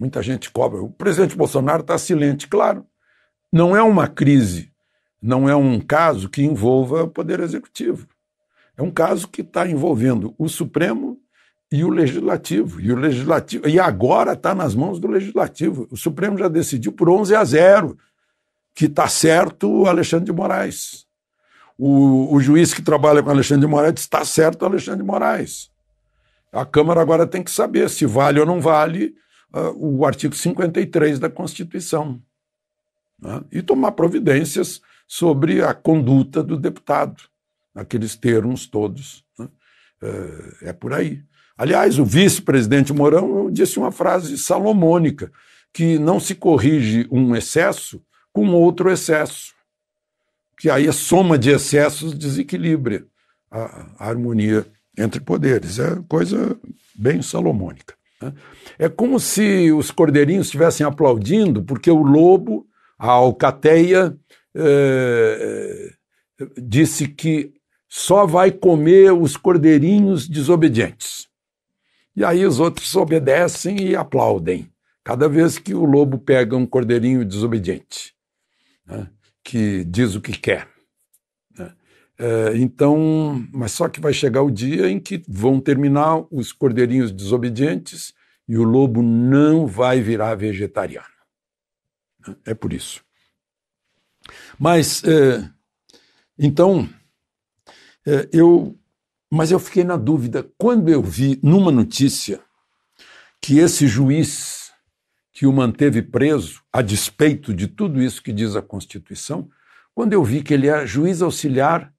Muita gente cobra. O presidente Bolsonaro está silente, claro. Não é uma crise, não é um caso que envolva o Poder Executivo. É um caso que está envolvendo o Supremo e o Legislativo. E, o legislativo, e agora está nas mãos do Legislativo. O Supremo já decidiu por 11 a 0 que está certo o Alexandre de Moraes. O, o, juiz que trabalha com Alexandre de Moraes está certo Alexandre de Moraes. A Câmara agora tem que saber se vale ou não vale uh, o artigo 53 da Constituição né? e tomar providências sobre a conduta do deputado, naqueles termos todos. Né? Uh, é por aí. Aliás, o vice-presidente Mourão disse uma frase salomônica, que não se corrige um excesso com outro excesso, que aí a soma de excessos desequilibra a, a harmonia entre poderes. É coisa bem salomônica. Né? É como se os cordeirinhos estivessem aplaudindo porque o lobo, a alcateia, é, disse que só vai comer os cordeirinhos desobedientes. E aí os outros obedecem e aplaudem, cada vez que o lobo pega um cordeirinho desobediente, né, que diz o que quer. É, então, mas só que vai chegar o dia em que vão terminar os cordeirinhos desobedientes e o lobo não vai virar vegetariano. É por isso. Mas, é, então, é, eu. Mas eu fiquei na dúvida quando eu vi numa notícia que esse juiz que o manteve preso, a despeito de tudo isso que diz a Constituição, quando eu vi que ele é juiz auxiliar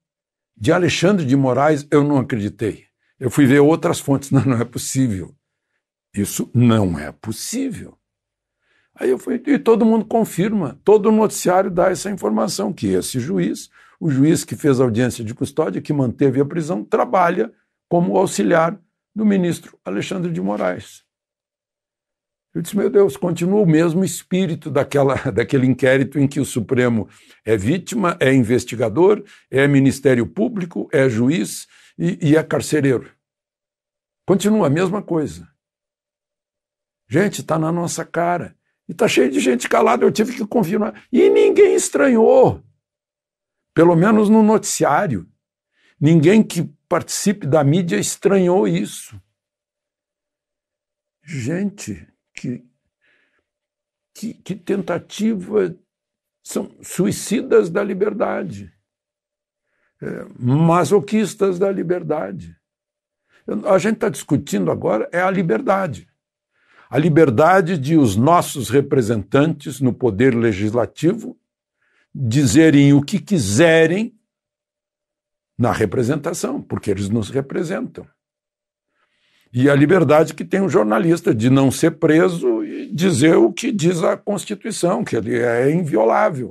de Alexandre de Moraes, eu não acreditei. Eu fui ver outras fontes, não, não é possível. Isso não é possível. Aí eu fui, e todo mundo confirma, todo noticiário dá essa informação, que esse juiz, o juiz que fez a audiência de custódia, que manteve a prisão, trabalha como auxiliar do ministro Alexandre de Moraes. Eu disse, meu Deus, continua o mesmo espírito daquela, daquele inquérito em que o Supremo é vítima, é investigador, é Ministério Público, é juiz e, e é carcereiro. Continua a mesma coisa. Gente, está na nossa cara. E está cheio de gente calada, eu tive que confirmar. E ninguém estranhou, pelo menos no noticiário. Ninguém que participe da mídia estranhou isso. Gente, que, que, que tentativa são suicidas da liberdade, é, masoquistas da liberdade. A gente está discutindo agora é a liberdade. A liberdade de os nossos representantes no poder legislativo dizerem o que quiserem na representação, porque eles nos representam e a liberdade que tem o um jornalista de não ser preso e dizer o que diz a Constituição, que ele é inviolável.